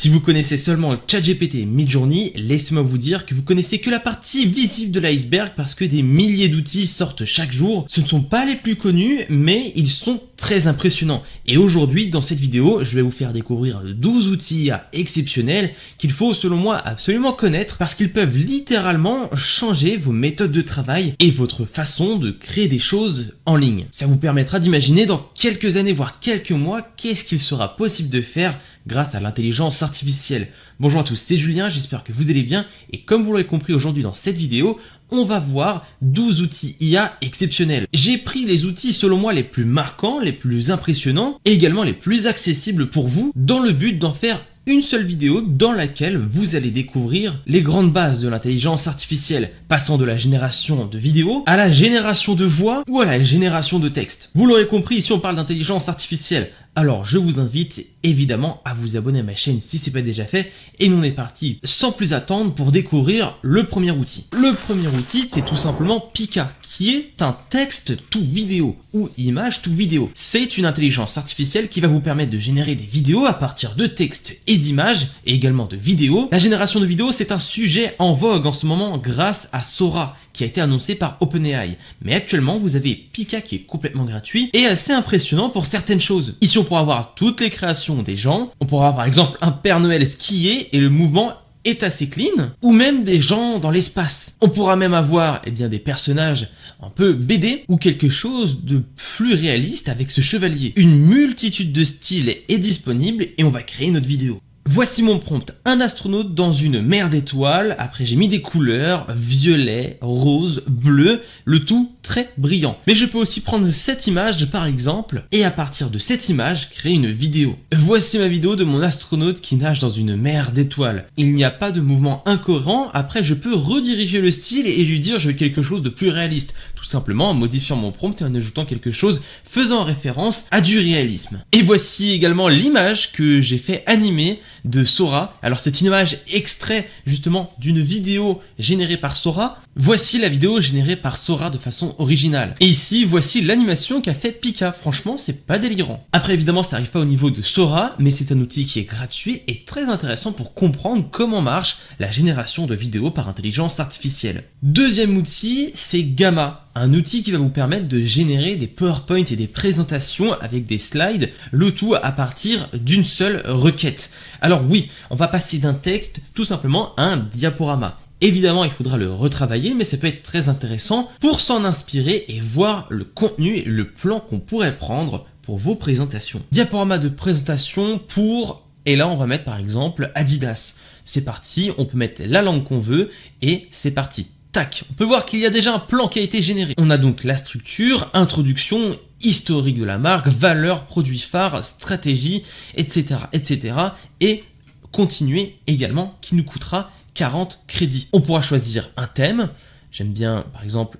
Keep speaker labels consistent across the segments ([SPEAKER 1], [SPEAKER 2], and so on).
[SPEAKER 1] Si vous connaissez seulement le ChatGPT et Midjourney, laissez-moi vous dire que vous connaissez que la partie visible de l'iceberg parce que des milliers d'outils sortent chaque jour. Ce ne sont pas les plus connus, mais ils sont très impressionnants. Et aujourd'hui, dans cette vidéo, je vais vous faire découvrir 12 outils exceptionnels qu'il faut, selon moi, absolument connaître parce qu'ils peuvent littéralement changer vos méthodes de travail et votre façon de créer des choses en ligne. Ça vous permettra d'imaginer dans quelques années, voire quelques mois, qu'est-ce qu'il sera possible de faire grâce à l'intelligence artificielle. Bonjour à tous, c'est Julien, j'espère que vous allez bien et comme vous l'aurez compris aujourd'hui dans cette vidéo, on va voir 12 outils IA exceptionnels. J'ai pris les outils selon moi les plus marquants, les plus impressionnants et également les plus accessibles pour vous dans le but d'en faire une seule vidéo dans laquelle vous allez découvrir les grandes bases de l'intelligence artificielle, passant de la génération de vidéos à la génération de voix ou à la génération de texte. Vous l'aurez compris, si on parle d'intelligence artificielle alors je vous invite évidemment à vous abonner à ma chaîne si ce n'est pas déjà fait et nous on est parti sans plus attendre pour découvrir le premier outil. Le premier outil c'est tout simplement Pika est un texte tout vidéo ou image tout vidéo. C'est une intelligence artificielle qui va vous permettre de générer des vidéos à partir de textes et d'images et également de vidéos. La génération de vidéos, c'est un sujet en vogue en ce moment grâce à Sora qui a été annoncé par OpenAI. Mais actuellement, vous avez Pika qui est complètement gratuit et assez impressionnant pour certaines choses. Ici, on pourra voir toutes les créations des gens. On pourra par exemple un Père Noël skier et le mouvement est assez clean, ou même des gens dans l'espace. On pourra même avoir eh bien, des personnages un peu BD ou quelque chose de plus réaliste avec ce chevalier. Une multitude de styles est disponible et on va créer notre vidéo. Voici mon prompt, un astronaute dans une mer d'étoiles, après j'ai mis des couleurs, violet, rose, bleu, le tout très brillant. Mais je peux aussi prendre cette image par exemple, et à partir de cette image, créer une vidéo. Voici ma vidéo de mon astronaute qui nage dans une mer d'étoiles. Il n'y a pas de mouvement incohérent, après je peux rediriger le style et lui dire je veux quelque chose de plus réaliste, tout simplement en modifiant mon prompt et en ajoutant quelque chose faisant référence à du réalisme. Et voici également l'image que j'ai fait animer de Sora. Alors cette image extrait justement d'une vidéo générée par Sora. Voici la vidéo générée par Sora de façon originale. Et ici, voici l'animation qu'a fait Pika. Franchement, c'est pas délirant. Après, évidemment, ça arrive pas au niveau de Sora, mais c'est un outil qui est gratuit et très intéressant pour comprendre comment marche la génération de vidéos par intelligence artificielle. Deuxième outil, c'est Gamma un outil qui va vous permettre de générer des PowerPoint et des présentations avec des slides, le tout à partir d'une seule requête. Alors oui, on va passer d'un texte tout simplement à un diaporama. Évidemment, il faudra le retravailler, mais ça peut être très intéressant pour s'en inspirer et voir le contenu et le plan qu'on pourrait prendre pour vos présentations. Diaporama de présentation pour... Et là, on va mettre par exemple Adidas. C'est parti, on peut mettre la langue qu'on veut et c'est parti. Tac, on peut voir qu'il y a déjà un plan qui a été généré. On a donc la structure, introduction, historique de la marque, valeur, produit phare, stratégie, etc. etc. et continuer également qui nous coûtera 40 crédits. On pourra choisir un thème, j'aime bien par exemple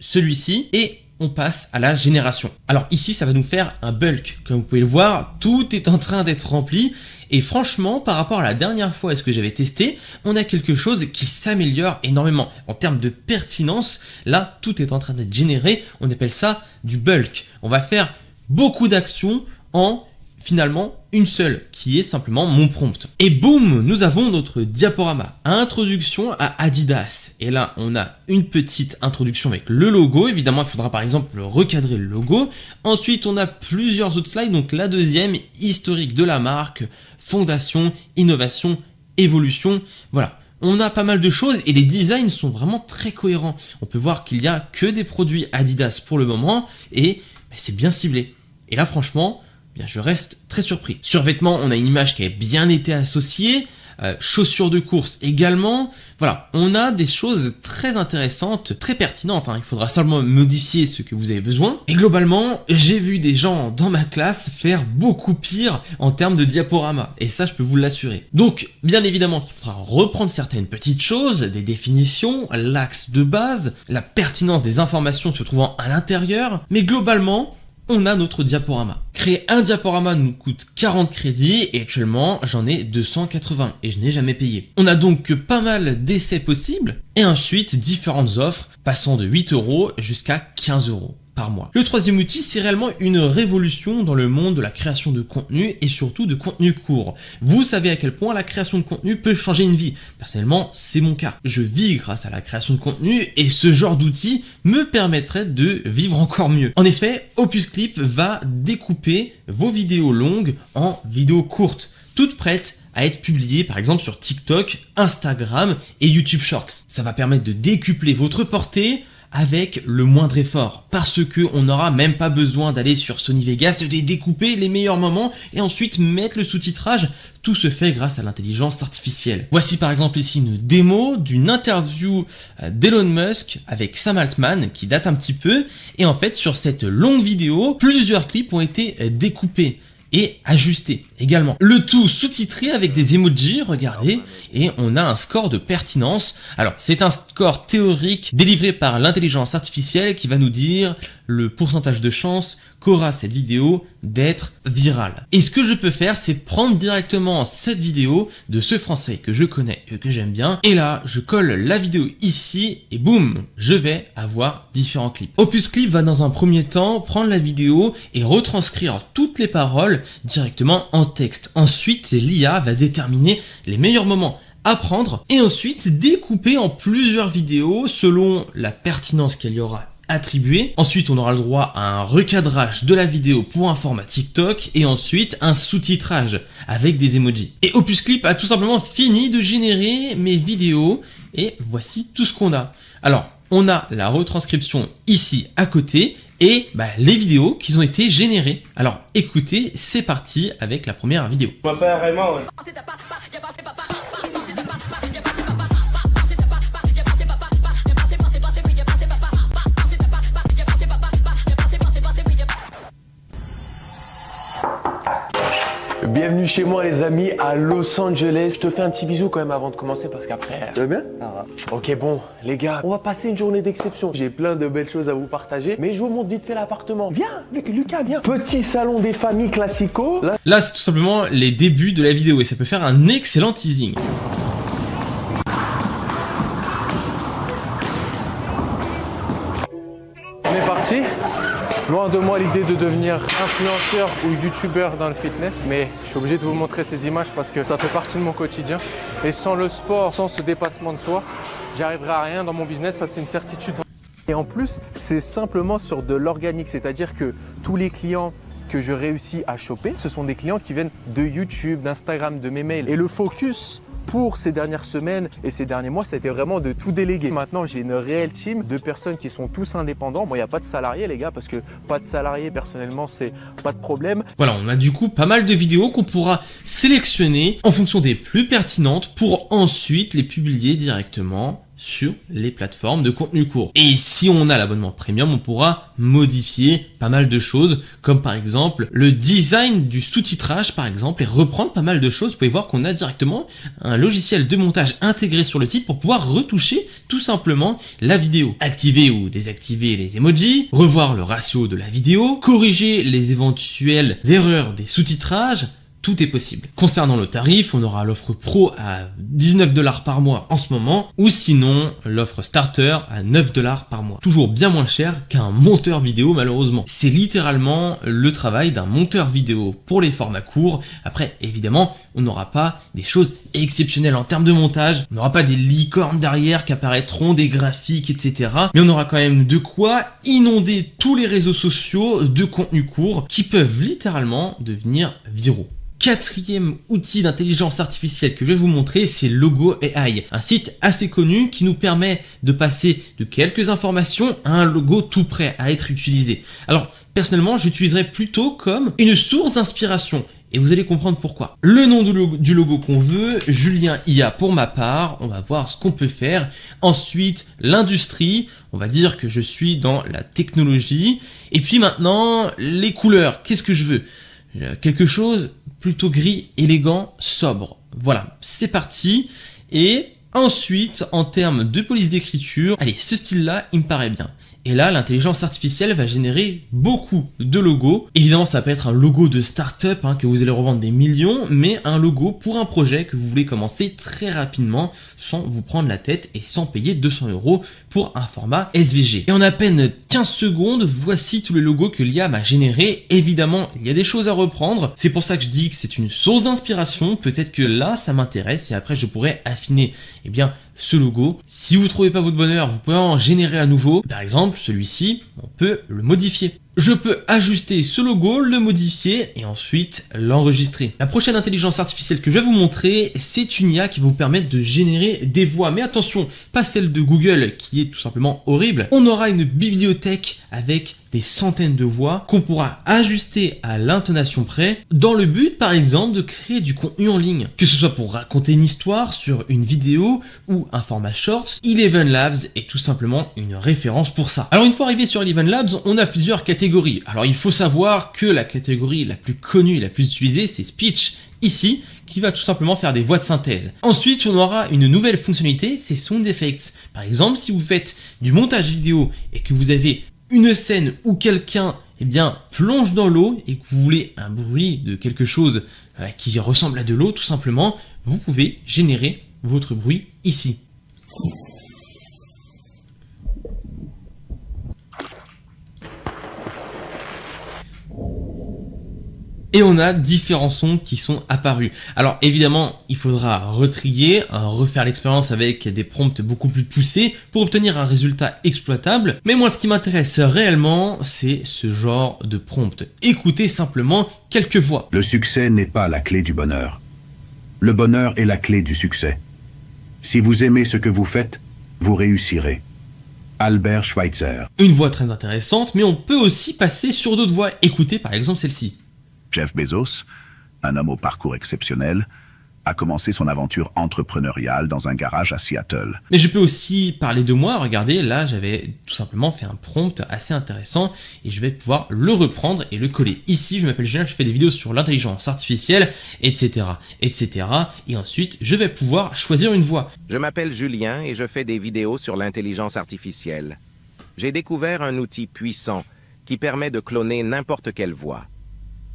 [SPEAKER 1] celui-ci, et on passe à la génération. Alors ici, ça va nous faire un bulk. Comme vous pouvez le voir, tout est en train d'être rempli et franchement, par rapport à la dernière fois est ce que j'avais testé, on a quelque chose qui s'améliore énormément. En termes de pertinence, là, tout est en train d'être généré. On appelle ça du bulk. On va faire beaucoup d'actions en finalement une seule, qui est simplement mon prompt. Et boum, nous avons notre diaporama. Introduction à Adidas. Et là, on a une petite introduction avec le logo. Évidemment, il faudra par exemple recadrer le logo. Ensuite, on a plusieurs autres slides. Donc la deuxième, historique de la marque, fondation, innovation, évolution. Voilà, on a pas mal de choses et les designs sont vraiment très cohérents. On peut voir qu'il n'y a que des produits Adidas pour le moment et bah, c'est bien ciblé. Et là franchement, bien, je reste très surpris. Sur vêtements, on a une image qui a bien été associée, euh, chaussures de course également. Voilà, on a des choses très intéressantes, très pertinentes. Hein. Il faudra simplement modifier ce que vous avez besoin. Et globalement, j'ai vu des gens dans ma classe faire beaucoup pire en termes de diaporama. Et ça, je peux vous l'assurer. Donc, bien évidemment il faudra reprendre certaines petites choses, des définitions, l'axe de base, la pertinence des informations se trouvant à l'intérieur. Mais globalement, on a notre diaporama. Créer un diaporama nous coûte 40 crédits et actuellement j'en ai 280 et je n'ai jamais payé. On a donc pas mal d'essais possibles et ensuite différentes offres passant de 8 euros jusqu'à 15 euros. Le troisième outil, c'est réellement une révolution dans le monde de la création de contenu et surtout de contenu court. Vous savez à quel point la création de contenu peut changer une vie. Personnellement, c'est mon cas. Je vis grâce à la création de contenu et ce genre d'outil me permettrait de vivre encore mieux. En effet, Opus Clip va découper vos vidéos longues en vidéos courtes, toutes prêtes à être publiées par exemple sur TikTok, Instagram et YouTube Shorts. Ça va permettre de décupler votre portée, avec le moindre effort parce que on n'aura même pas besoin d'aller sur Sony Vegas, de découper les meilleurs moments et ensuite mettre le sous-titrage. Tout se fait grâce à l'intelligence artificielle. Voici par exemple ici une démo d'une interview euh, d'Elon Musk avec Sam Altman qui date un petit peu et en fait sur cette longue vidéo, plusieurs clips ont été euh, découpés et ajusté également. Le tout sous-titré avec des emojis, regardez, et on a un score de pertinence. Alors, c'est un score théorique délivré par l'intelligence artificielle qui va nous dire le pourcentage de chance qu'aura cette vidéo d'être virale. Et ce que je peux faire, c'est prendre directement cette vidéo de ce français que je connais et que j'aime bien, et là, je colle la vidéo ici, et boum, je vais avoir différents clips. Opus Clip va dans un premier temps prendre la vidéo et retranscrire toutes les paroles directement en texte. Ensuite, l'IA va déterminer les meilleurs moments à prendre et ensuite découper en plusieurs vidéos selon la pertinence qu'elle y aura attribué. Ensuite, on aura le droit à un recadrage de la vidéo pour un format TikTok et ensuite un sous-titrage avec des emojis. Et Opus Clip a tout simplement fini de générer mes vidéos et voici tout ce qu'on a. Alors, on a la retranscription ici à côté et bah, les vidéos qui ont été générées. Alors écoutez, c'est parti avec la première vidéo. Oh, Bienvenue chez moi les amis à Los Angeles. Je te fais un petit bisou quand même avant de commencer parce qu'après... Ça va bien Ça va. Ok bon, les gars, on va passer une journée d'exception. J'ai plein de belles choses à vous partager, mais je vous montre vite fait l'appartement. Viens, Lucas, viens. Petit salon des familles classico. Là, Là c'est tout simplement les débuts de la vidéo et ça peut faire un excellent teasing. de moi l'idée de devenir influenceur ou youtubeur dans le fitness, mais je suis obligé de vous montrer ces images parce que ça fait partie de mon quotidien. Et sans le sport, sans ce dépassement de soi, j'arriverai à rien dans mon business, ça c'est une certitude. Et en plus, c'est simplement sur de l'organique, c'est-à-dire que tous les clients que je réussis à choper, ce sont des clients qui viennent de YouTube, d'Instagram, de mes mails. Et le focus pour ces dernières semaines et ces derniers mois, ça a été vraiment de tout déléguer. Maintenant, j'ai une réelle team de personnes qui sont tous indépendants. Bon, il n'y a pas de salariés, les gars, parce que pas de salariés, personnellement, c'est pas de problème. Voilà, on a du coup pas mal de vidéos qu'on pourra sélectionner en fonction des plus pertinentes pour ensuite les publier directement sur les plateformes de contenu court. Et si on a l'abonnement premium, on pourra modifier pas mal de choses, comme par exemple le design du sous-titrage, par exemple, et reprendre pas mal de choses. Vous pouvez voir qu'on a directement un logiciel de montage intégré sur le site pour pouvoir retoucher tout simplement la vidéo. Activer ou désactiver les emojis, revoir le ratio de la vidéo, corriger les éventuelles erreurs des sous-titrages, tout est possible. Concernant le tarif, on aura l'offre pro à 19 dollars par mois en ce moment, ou sinon l'offre starter à 9 dollars par mois. Toujours bien moins cher qu'un monteur vidéo malheureusement. C'est littéralement le travail d'un monteur vidéo pour les formats courts. Après, évidemment, on n'aura pas des choses exceptionnelles en termes de montage, on n'aura pas des licornes derrière qui apparaîtront, des graphiques, etc. Mais on aura quand même de quoi inonder tous les réseaux sociaux de contenus courts qui peuvent littéralement devenir viraux quatrième outil d'intelligence artificielle que je vais vous montrer, c'est Logo AI, un site assez connu qui nous permet de passer de quelques informations à un logo tout prêt à être utilisé. Alors, personnellement, j'utiliserai plutôt comme une source d'inspiration. Et vous allez comprendre pourquoi. Le nom du logo, logo qu'on veut, Julien IA pour ma part, on va voir ce qu'on peut faire. Ensuite, l'industrie, on va dire que je suis dans la technologie. Et puis maintenant, les couleurs, qu'est-ce que je veux euh, Quelque chose plutôt gris, élégant, sobre. Voilà, c'est parti. Et ensuite, en termes de police d'écriture, allez, ce style-là, il me paraît bien. Et là, l'intelligence artificielle va générer beaucoup de logos. Évidemment, ça peut être un logo de start-up hein, que vous allez revendre des millions, mais un logo pour un projet que vous voulez commencer très rapidement sans vous prendre la tête et sans payer 200 euros pour un format SVG. Et en à peine 15 secondes, voici tous les logos que l'IA m'a généré. Évidemment, il y a des choses à reprendre. C'est pour ça que je dis que c'est une source d'inspiration. Peut-être que là, ça m'intéresse et après, je pourrais affiner. Eh bien, ce logo. Si vous trouvez pas votre bonheur, vous pouvez en générer à nouveau. Par exemple, celui-ci, on peut le modifier je peux ajuster ce logo, le modifier et ensuite l'enregistrer. La prochaine intelligence artificielle que je vais vous montrer, c'est une IA qui vous permettre de générer des voix. Mais attention, pas celle de Google qui est tout simplement horrible. On aura une bibliothèque avec des centaines de voix qu'on pourra ajuster à l'intonation près dans le but par exemple de créer du contenu en ligne. Que ce soit pour raconter une histoire sur une vidéo ou un format short, Eleven Labs est tout simplement une référence pour ça. Alors une fois arrivé sur Eleven Labs, on a plusieurs catégories alors il faut savoir que la catégorie la plus connue et la plus utilisée, c'est Speech, ici, qui va tout simplement faire des voix de synthèse. Ensuite, on aura une nouvelle fonctionnalité, c'est Sound Effects. Par exemple, si vous faites du montage vidéo et que vous avez une scène où quelqu'un eh bien, plonge dans l'eau et que vous voulez un bruit de quelque chose euh, qui ressemble à de l'eau, tout simplement, vous pouvez générer votre bruit ici. et on a différents sons qui sont apparus. Alors évidemment, il faudra retrier, hein, refaire l'expérience avec des prompts beaucoup plus poussés pour obtenir un résultat exploitable, mais moi ce qui m'intéresse réellement, c'est ce genre de prompt. Écoutez simplement quelques voix. Le succès n'est pas la clé du bonheur. Le bonheur est la clé du succès. Si vous aimez ce que vous faites, vous réussirez. Albert Schweitzer. Une voix très intéressante, mais on peut aussi passer sur d'autres voix. Écoutez par exemple celle-ci. Jeff Bezos, un homme au parcours exceptionnel, a commencé son aventure entrepreneuriale dans un garage à Seattle. Mais je peux aussi parler de moi, regardez, là j'avais tout simplement fait un prompt assez intéressant et je vais pouvoir le reprendre et le coller. Ici, je m'appelle Julien, je fais des vidéos sur l'intelligence artificielle, etc., etc. Et ensuite, je vais pouvoir choisir une voix. Je m'appelle Julien et je fais des vidéos sur l'intelligence artificielle. J'ai découvert un outil puissant qui permet de cloner n'importe quelle voix.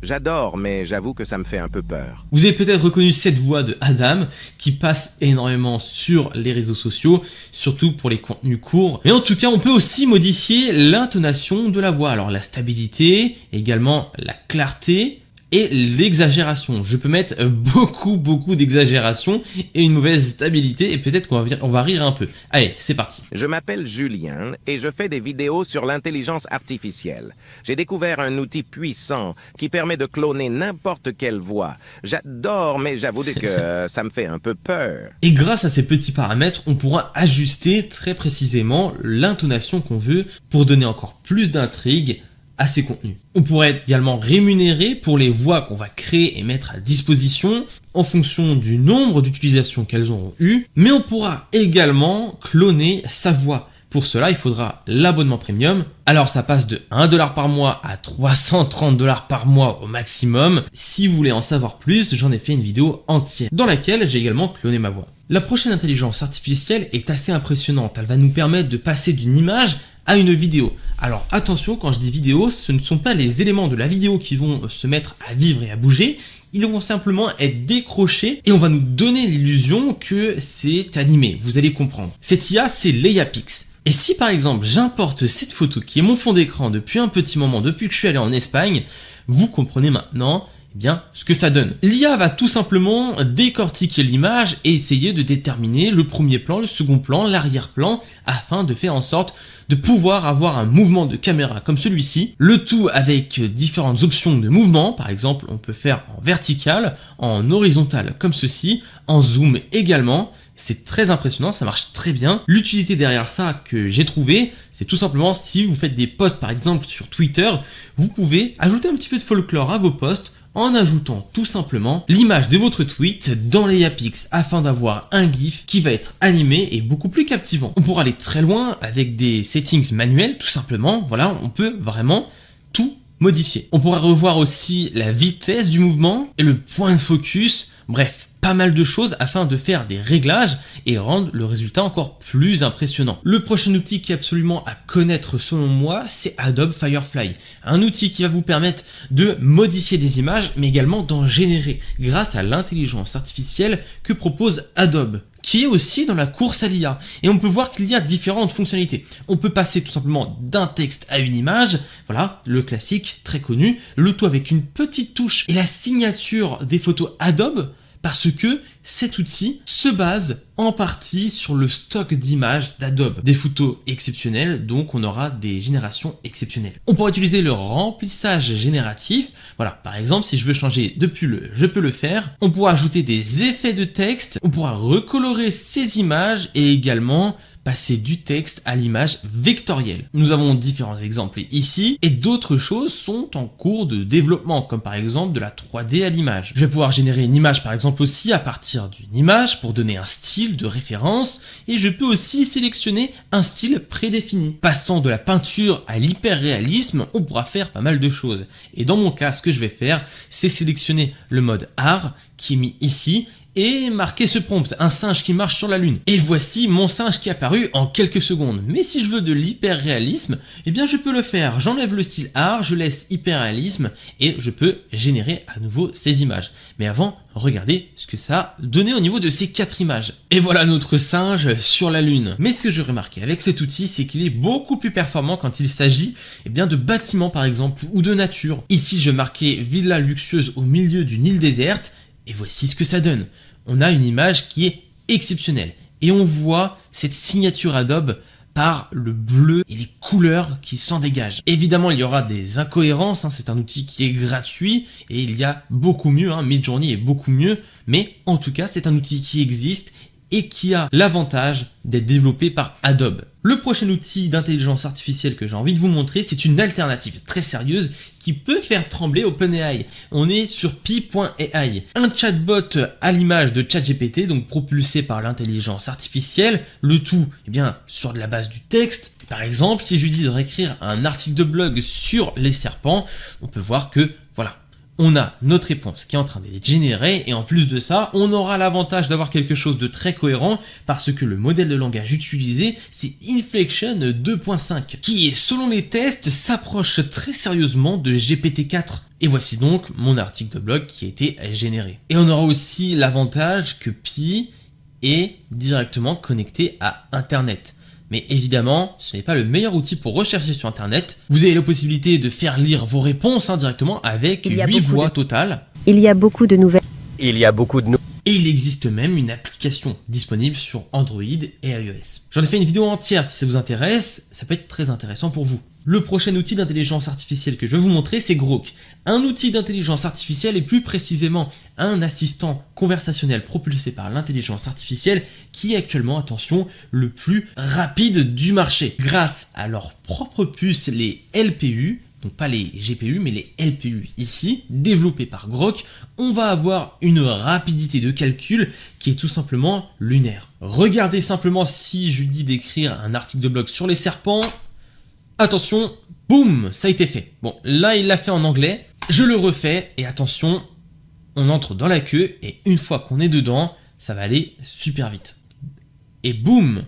[SPEAKER 1] J'adore, mais j'avoue que ça me fait un peu peur. Vous avez peut-être reconnu cette voix de Adam qui passe énormément sur les réseaux sociaux, surtout pour les contenus courts. Mais en tout cas, on peut aussi modifier l'intonation de la voix. Alors la stabilité, également la clarté, et l'exagération. Je peux mettre euh, beaucoup, beaucoup d'exagération et une mauvaise stabilité et peut-être qu'on va, va rire un peu. Allez, c'est parti. Je m'appelle Julien et je fais des vidéos sur l'intelligence artificielle. J'ai découvert un outil puissant qui permet de cloner n'importe quelle voix. J'adore, mais j'avoue que euh, ça me fait un peu peur. Et grâce à ces petits paramètres, on pourra ajuster très précisément l'intonation qu'on veut pour donner encore plus d'intrigue, contenus. On pourrait être également rémunérer pour les voix qu'on va créer et mettre à disposition en fonction du nombre d'utilisations qu'elles auront eu, mais on pourra également cloner sa voix. Pour cela, il faudra l'abonnement premium. Alors ça passe de 1 dollar par mois à 330 dollars par mois au maximum. Si vous voulez en savoir plus, j'en ai fait une vidéo entière dans laquelle j'ai également cloné ma voix. La prochaine intelligence artificielle est assez impressionnante. Elle va nous permettre de passer d'une image à une vidéo, alors attention, quand je dis vidéo, ce ne sont pas les éléments de la vidéo qui vont euh, se mettre à vivre et à bouger, ils vont simplement être décrochés et on va nous donner l'illusion que c'est animé, vous allez comprendre. Cette IA, c'est l'EIAPix. Et si par exemple j'importe cette photo qui est mon fond d'écran depuis un petit moment, depuis que je suis allé en Espagne, vous comprenez maintenant eh bien, ce que ça donne. L'IA va tout simplement décortiquer l'image et essayer de déterminer le premier plan, le second plan, l'arrière-plan, afin de faire en sorte de pouvoir avoir un mouvement de caméra comme celui-ci, le tout avec différentes options de mouvement, par exemple on peut faire en vertical, en horizontal comme ceci, en zoom également, c'est très impressionnant, ça marche très bien. L'utilité derrière ça que j'ai trouvé, c'est tout simplement si vous faites des posts par exemple sur Twitter, vous pouvez ajouter un petit peu de folklore à vos posts, en ajoutant tout simplement l'image de votre tweet dans les Yapix afin d'avoir un GIF qui va être animé et beaucoup plus captivant. On pourra aller très loin avec des settings manuels tout simplement, voilà, on peut vraiment tout modifier. On pourrait revoir aussi la vitesse du mouvement et le point de focus, bref, pas mal de choses afin de faire des réglages et rendre le résultat encore plus impressionnant. Le prochain outil qui est absolument à connaître selon moi, c'est Adobe Firefly. Un outil qui va vous permettre de modifier des images mais également d'en générer grâce à l'intelligence artificielle que propose Adobe qui est aussi dans la course à l'IA. Et on peut voir qu'il y a différentes fonctionnalités. On peut passer tout simplement d'un texte à une image, voilà, le classique, très connu, le tout avec une petite touche et la signature des photos Adobe parce que cet outil se base en partie sur le stock d'images d'Adobe. Des photos exceptionnelles, donc on aura des générations exceptionnelles. On pourra utiliser le remplissage génératif. Voilà, par exemple, si je veux changer de pull, je peux le faire. On pourra ajouter des effets de texte, on pourra recolorer ces images et également passer du texte à l'image vectorielle. Nous avons différents exemples ici et d'autres choses sont en cours de développement comme par exemple de la 3D à l'image. Je vais pouvoir générer une image par exemple aussi à partir d'une image pour donner un style de référence et je peux aussi sélectionner un style prédéfini. Passant de la peinture à l'hyperréalisme, on pourra faire pas mal de choses. Et dans mon cas, ce que je vais faire, c'est sélectionner le mode art qui est mis ici et marquer ce prompt, un singe qui marche sur la lune. Et voici mon singe qui est apparu en quelques secondes. Mais si je veux de l'hyperréalisme, eh bien je peux le faire. J'enlève le style art, je laisse hyperréalisme et je peux générer à nouveau ces images. Mais avant, regardez ce que ça a donné au niveau de ces quatre images. Et voilà notre singe sur la lune. Mais ce que je remarquais avec cet outil, c'est qu'il est beaucoup plus performant quand il s'agit eh bien de bâtiments par exemple ou de nature. Ici, je marquais villa luxueuse au milieu d'une île déserte et voici ce que ça donne. On a une image qui est exceptionnelle. Et on voit cette signature Adobe par le bleu et les couleurs qui s'en dégagent. Évidemment, il y aura des incohérences, hein. c'est un outil qui est gratuit et il y a beaucoup mieux, hein. Midjourney est beaucoup mieux, mais en tout cas, c'est un outil qui existe et qui a l'avantage d'être développé par Adobe. Le prochain outil d'intelligence artificielle que j'ai envie de vous montrer, c'est une alternative très sérieuse qui peut faire trembler OpenAI. On est sur pi.ai, un chatbot à l'image de ChatGPT, donc propulsé par l'intelligence artificielle, le tout eh bien, sur de la base du texte. Par exemple, si je lui dis de réécrire un article de blog sur les serpents, on peut voir que voilà, on a notre réponse qui est en train d'être générée et en plus de ça, on aura l'avantage d'avoir quelque chose de très cohérent parce que le modèle de langage utilisé, c'est Inflection 2.5 qui selon les tests s'approche très sérieusement de GPT-4. Et voici donc mon article de blog qui a été généré. Et on aura aussi l'avantage que Pi est directement connecté à Internet. Mais évidemment, ce n'est pas le meilleur outil pour rechercher sur Internet. Vous avez la possibilité de faire lire vos réponses hein, directement avec 8 voix totales. Il y a beaucoup de nouvelles. Il y a beaucoup de nouvelles. Et il existe même une application disponible sur Android et iOS. J'en ai fait une vidéo entière si ça vous intéresse, ça peut être très intéressant pour vous. Le prochain outil d'intelligence artificielle que je vais vous montrer, c'est Grok. Un outil d'intelligence artificielle et plus précisément un assistant conversationnel propulsé par l'intelligence artificielle qui est actuellement, attention, le plus rapide du marché. Grâce à leur propre puce, les LPU, donc pas les GPU mais les LPU ici, développés par Grok, on va avoir une rapidité de calcul qui est tout simplement lunaire. Regardez simplement si je dis d'écrire un article de blog sur les serpents, Attention, boum, ça a été fait. Bon, là, il l'a fait en anglais. Je le refais et attention, on entre dans la queue et une fois qu'on est dedans, ça va aller super vite. Et boum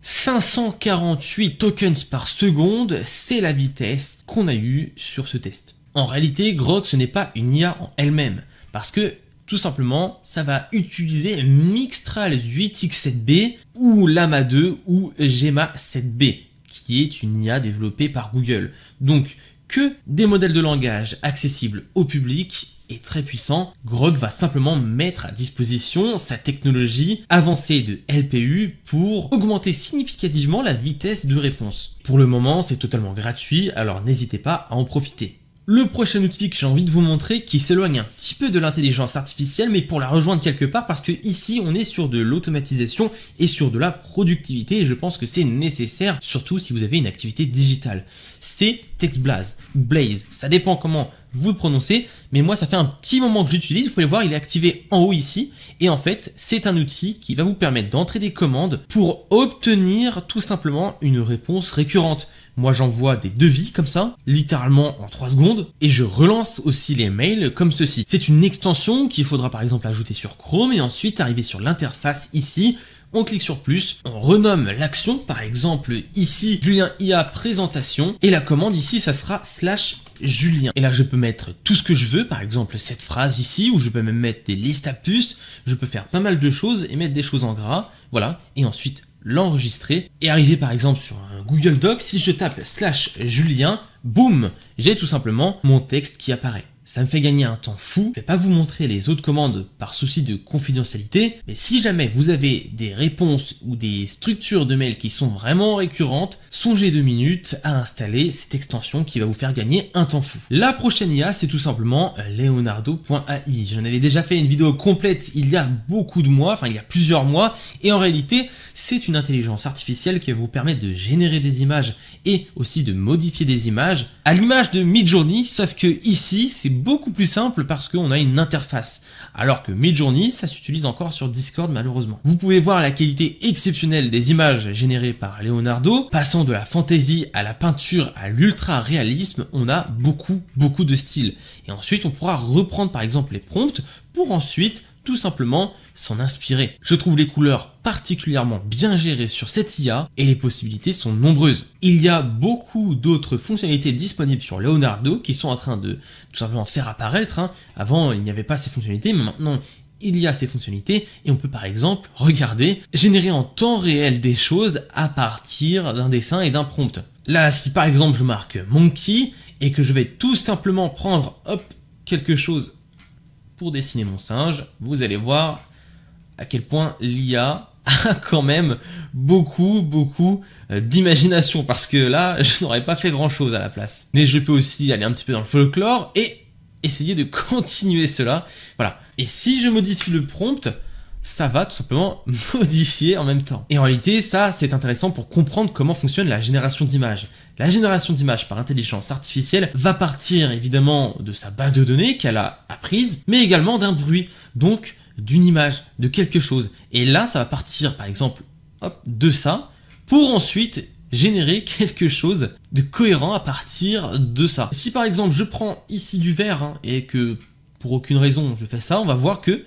[SPEAKER 1] 548 tokens par seconde, c'est la vitesse qu'on a eue sur ce test. En réalité, Grog ce n'est pas une IA en elle-même, parce que tout simplement, ça va utiliser Mixtral 8x7b ou Lama 2 ou Gemma 7b qui est une IA développée par Google. Donc, que des modèles de langage accessibles au public et très puissants, Grog va simplement mettre à disposition sa technologie avancée de LPU pour augmenter significativement la vitesse de réponse. Pour le moment, c'est totalement gratuit, alors n'hésitez pas à en profiter. Le prochain outil que j'ai envie de vous montrer qui s'éloigne un petit peu de l'intelligence artificielle mais pour la rejoindre quelque part parce que ici on est sur de l'automatisation et sur de la productivité et je pense que c'est nécessaire surtout si vous avez une activité digitale. C'est TextBlaze, Blaze, ça dépend comment vous le prononcez mais moi ça fait un petit moment que j'utilise, vous pouvez voir il est activé en haut ici et en fait c'est un outil qui va vous permettre d'entrer des commandes pour obtenir tout simplement une réponse récurrente. Moi, j'envoie des devis comme ça, littéralement en 3 secondes, et je relance aussi les mails comme ceci. C'est une extension qu'il faudra par exemple ajouter sur Chrome et ensuite arriver sur l'interface ici on clique sur plus, on renomme l'action, par exemple ici Julien IA présentation, et la commande ici ça sera slash Julien. Et là je peux mettre tout ce que je veux, par exemple cette phrase ici, ou je peux même mettre des listes à puces, je peux faire pas mal de choses et mettre des choses en gras, voilà, et ensuite l'enregistrer et arriver par exemple sur un. Google Docs, si je tape slash Julien, boum, j'ai tout simplement mon texte qui apparaît. Ça me fait gagner un temps fou. Je ne vais pas vous montrer les autres commandes par souci de confidentialité, mais si jamais vous avez des réponses ou des structures de mails qui sont vraiment récurrentes, songez deux minutes à installer cette extension qui va vous faire gagner un temps fou. La prochaine IA, c'est tout simplement euh, leonardo.ai. J'en avais déjà fait une vidéo complète il y a beaucoup de mois, enfin il y a plusieurs mois, et en réalité, c'est une intelligence artificielle qui va vous permettre de générer des images et aussi de modifier des images à l'image de Midjourney, sauf que ici, c'est beaucoup plus simple parce qu'on a une interface. Alors que Midjourney, ça s'utilise encore sur Discord malheureusement. Vous pouvez voir la qualité exceptionnelle des images générées par Leonardo. Passant de la fantaisie à la peinture à l'ultra réalisme, on a beaucoup beaucoup de styles. Et ensuite, on pourra reprendre par exemple les prompts pour ensuite tout simplement s'en inspirer. Je trouve les couleurs particulièrement bien gérées sur cette IA et les possibilités sont nombreuses. Il y a beaucoup d'autres fonctionnalités disponibles sur Leonardo qui sont en train de tout simplement faire apparaître. Hein. Avant, il n'y avait pas ces fonctionnalités, mais maintenant, il y a ces fonctionnalités et on peut par exemple regarder, générer en temps réel des choses à partir d'un dessin et d'un prompt. Là, si par exemple je marque monkey et que je vais tout simplement prendre hop quelque chose pour dessiner mon singe, vous allez voir à quel point l'IA a quand même beaucoup, beaucoup euh, d'imagination, parce que là, je n'aurais pas fait grand-chose à la place. Mais je peux aussi aller un petit peu dans le folklore et essayer de continuer cela. Voilà. Et si je modifie le prompt, ça va tout simplement modifier en même temps. Et en réalité, ça, c'est intéressant pour comprendre comment fonctionne la génération d'images. La génération d'images par intelligence artificielle va partir évidemment de sa base de données qu'elle a apprise, mais également d'un bruit, donc d'une image, de quelque chose. Et là, ça va partir par exemple hop, de ça, pour ensuite générer quelque chose de cohérent à partir de ça. Si par exemple je prends ici du verre hein, et que pour aucune raison je fais ça, on va voir que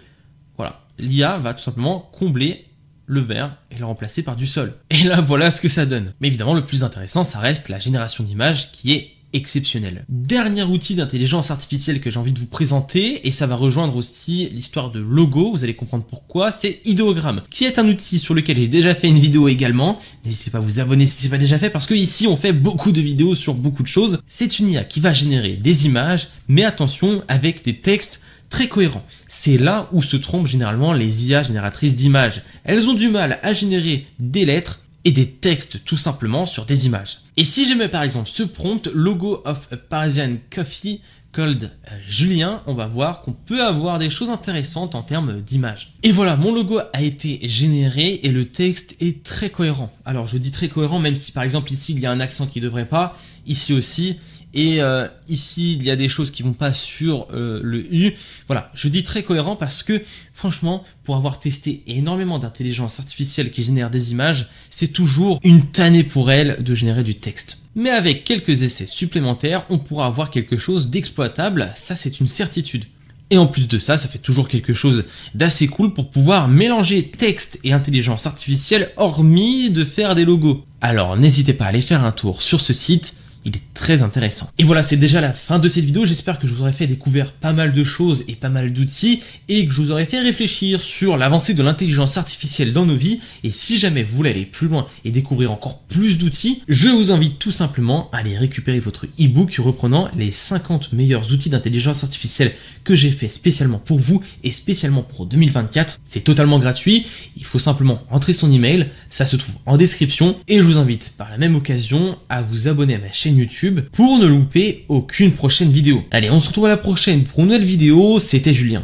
[SPEAKER 1] voilà, l'IA va tout simplement combler le vert et le remplacer par du sol. Et là, voilà ce que ça donne. Mais évidemment, le plus intéressant, ça reste la génération d'images qui est exceptionnelle. Dernier outil d'intelligence artificielle que j'ai envie de vous présenter, et ça va rejoindre aussi l'histoire de logo, vous allez comprendre pourquoi, c'est Ideogram, qui est un outil sur lequel j'ai déjà fait une vidéo également. N'hésitez pas à vous abonner si ce n'est pas déjà fait, parce que ici on fait beaucoup de vidéos sur beaucoup de choses. C'est une IA qui va générer des images, mais attention, avec des textes très cohérent. C'est là où se trompent généralement les IA génératrices d'images. Elles ont du mal à générer des lettres et des textes tout simplement sur des images. Et si j'aimais par exemple ce prompt logo of a Parisian coffee called euh, Julien, on va voir qu'on peut avoir des choses intéressantes en termes d'images. Et voilà, mon logo a été généré et le texte est très cohérent. Alors je dis très cohérent même si par exemple ici il y a un accent qui ne devrait pas, ici aussi et euh, ici, il y a des choses qui vont pas sur euh, le U. Voilà, je dis très cohérent parce que franchement, pour avoir testé énormément d'intelligence artificielle qui génère des images, c'est toujours une tannée pour elle de générer du texte. Mais avec quelques essais supplémentaires, on pourra avoir quelque chose d'exploitable, ça c'est une certitude. Et en plus de ça, ça fait toujours quelque chose d'assez cool pour pouvoir mélanger texte et intelligence artificielle hormis de faire des logos. Alors n'hésitez pas à aller faire un tour sur ce site, il est très intéressant. Et voilà, c'est déjà la fin de cette vidéo, j'espère que je vous aurai fait découvrir pas mal de choses et pas mal d'outils, et que je vous aurai fait réfléchir sur l'avancée de l'intelligence artificielle dans nos vies, et si jamais vous voulez aller plus loin et découvrir encore plus d'outils, je vous invite tout simplement à aller récupérer votre e-book reprenant les 50 meilleurs outils d'intelligence artificielle que j'ai fait spécialement pour vous et spécialement pour 2024. C'est totalement gratuit, il faut simplement entrer son email, ça se trouve en description, et je vous invite par la même occasion à vous abonner à ma chaîne YouTube pour ne louper aucune prochaine vidéo. Allez, on se retrouve à la prochaine pour une nouvelle vidéo, c'était Julien.